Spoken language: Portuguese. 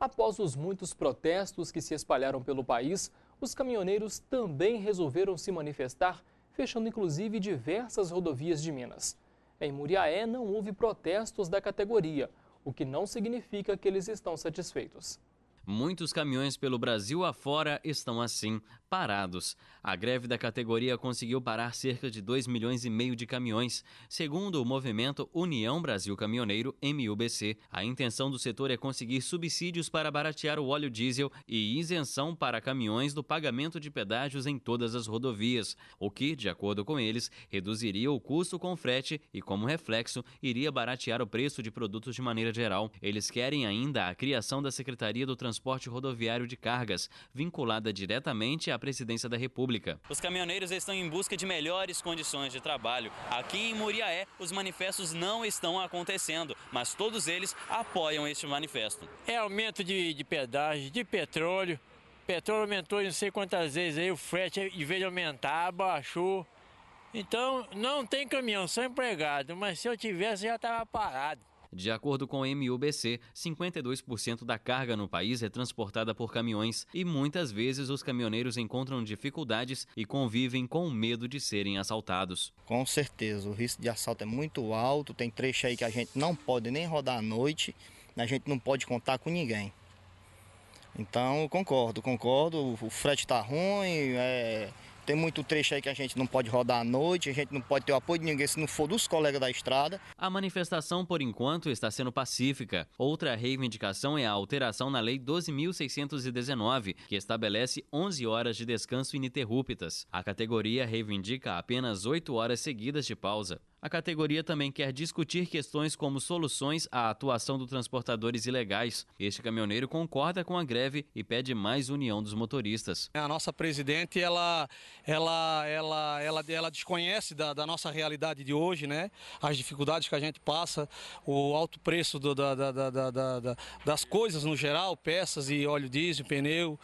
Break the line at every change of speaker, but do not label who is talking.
Após os muitos protestos que se espalharam pelo país, os caminhoneiros também resolveram se manifestar, fechando inclusive diversas rodovias de Minas. Em Muriaé não houve protestos da categoria, o que não significa que eles estão satisfeitos.
Muitos caminhões pelo Brasil afora estão assim, parados. A greve da categoria conseguiu parar cerca de 2 milhões e meio de caminhões, segundo o movimento União Brasil Caminhoneiro MUBC. A intenção do setor é conseguir subsídios para baratear o óleo diesel e isenção para caminhões do pagamento de pedágios em todas as rodovias, o que, de acordo com eles, reduziria o custo com frete e, como reflexo, iria baratear o preço de produtos de maneira geral. Eles querem ainda a criação da Secretaria do Transporte transporte rodoviário de cargas, vinculada diretamente à Presidência da República. Os caminhoneiros estão em busca de melhores condições de trabalho. Aqui em Muriaé, os manifestos não estão acontecendo, mas todos eles apoiam este manifesto. É aumento de, de pedágio, de petróleo. Petróleo aumentou não sei quantas vezes aí, o frete em vez de aumentar, baixou. Então, não tem caminhão, sou empregado, mas se eu tivesse já estava parado. De acordo com o MUBC, 52% da carga no país é transportada por caminhões e muitas vezes os caminhoneiros encontram dificuldades e convivem com o medo de serem assaltados.
Com certeza, o risco de assalto é muito alto, tem trecho aí que a gente não pode nem rodar à noite, a gente não pode contar com ninguém. Então, concordo, concordo, o frete está ruim, é tem muito trecho aí que a gente não pode rodar à noite, a gente não pode ter o apoio de ninguém se não for dos colegas da estrada. A
manifestação, por enquanto, está sendo pacífica. Outra reivindicação é a alteração na Lei 12.619, que estabelece 11 horas de descanso ininterruptas. A categoria reivindica apenas 8 horas seguidas de pausa. A categoria também quer discutir questões como soluções à atuação dos transportadores ilegais. Este caminhoneiro concorda com a greve e pede mais união dos motoristas. A nossa presidente, ela ela
ela ela, ela desconhece da, da nossa realidade de hoje, né? As dificuldades que a gente passa, o alto preço do, da, da, das coisas no geral, peças e óleo diesel, pneu,